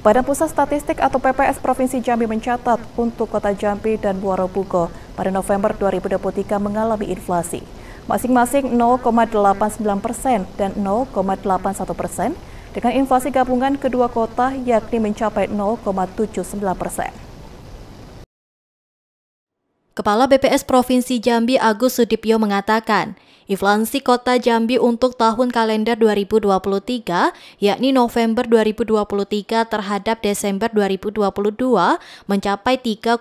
Badan Pusat Statistik atau PPS Provinsi Jambi mencatat untuk kota Jambi dan Buarobugo pada November 2023 mengalami inflasi. Masing-masing 0,89 persen dan 0,81 persen, dengan inflasi gabungan kedua kota yakni mencapai 0,79 persen. Kepala BPS Provinsi Jambi Agus Sudipyo mengatakan, inflasi kota Jambi untuk tahun kalender 2023, yakni November 2023 terhadap Desember 2022 mencapai 3,1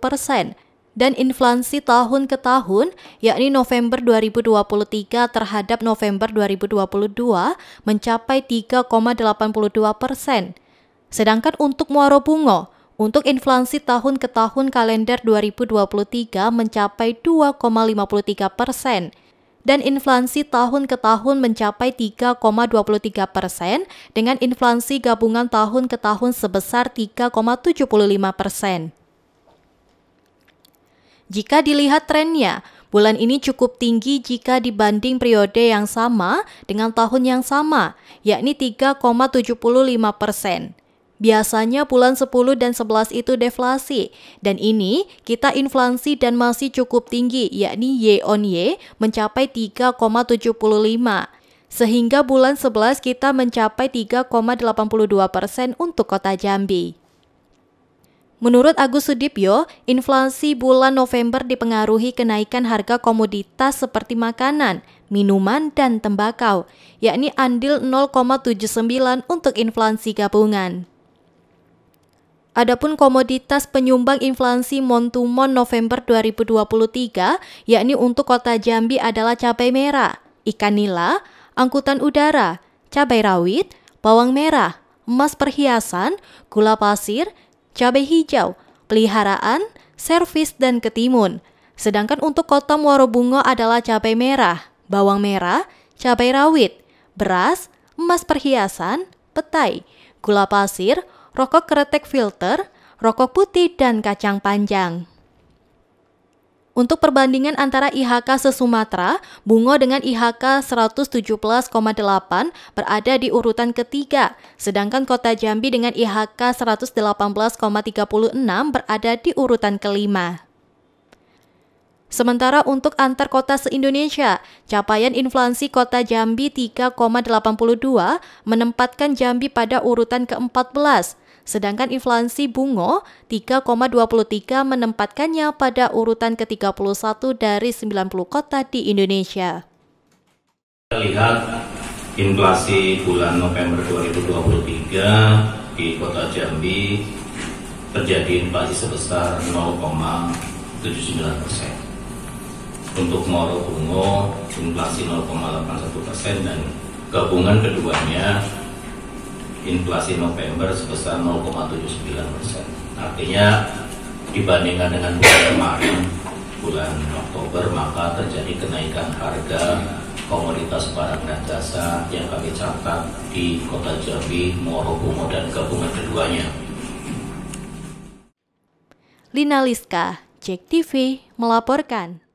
persen dan inflasi tahun ke tahun, yakni November 2023 terhadap November 2022 mencapai 3,82 persen. Sedangkan untuk Muaro Bungo, untuk inflasi tahun ke tahun kalender 2023 mencapai 2,53 persen dan inflasi tahun ke tahun mencapai 3,23 persen dengan inflasi gabungan tahun ke tahun sebesar 3,75 persen. Jika dilihat trennya, bulan ini cukup tinggi jika dibanding periode yang sama dengan tahun yang sama, yakni 3,75 persen. Biasanya bulan 10 dan 11 itu deflasi dan ini kita inflasi dan masih cukup tinggi yakni Y on Y mencapai 3,75 sehingga bulan 11 kita mencapai 3,82 persen untuk kota Jambi. Menurut Agus Sudipyo, inflasi bulan November dipengaruhi kenaikan harga komoditas seperti makanan, minuman, dan tembakau, yakni andil 0,79 untuk inflasi gabungan. Adapun komoditas penyumbang inflasi Montumon November 2023 yakni untuk Kota Jambi adalah cabai merah, ikan nila, angkutan udara, cabai rawit, bawang merah, emas perhiasan, gula pasir, cabai hijau, peliharaan, servis dan ketimun. Sedangkan untuk Kota Muaro Bungo adalah cabai merah, bawang merah, cabai rawit, beras, emas perhiasan, petai, gula pasir, rokok kretek filter, rokok putih, dan kacang panjang. Untuk perbandingan antara IHK se-Sumatera, Bungo dengan IHK 117,8 berada di urutan ketiga, sedangkan Kota Jambi dengan IHK 118,36 berada di urutan kelima. Sementara untuk antar kota se-Indonesia, capaian inflasi kota Jambi 3,82 menempatkan Jambi pada urutan ke-14, sedangkan inflasi bungo 3,23 menempatkannya pada urutan ke-31 dari 90 kota di Indonesia. Kita lihat inflasi bulan November 2023 di kota Jambi terjadi inflasi sebesar 0,79 persen. Untuk Moro Bungo inflasi 0,81 persen dan gabungan keduanya inflasi November sebesar 0,79 persen. Artinya dibandingkan dengan bulan kemarin, bulan Oktober, maka terjadi kenaikan harga komoditas barang dan jasa yang kami catat di Kota Jambi, Muarobumo, dan gabungan keduanya. Lina Liska, Cek TV, melaporkan.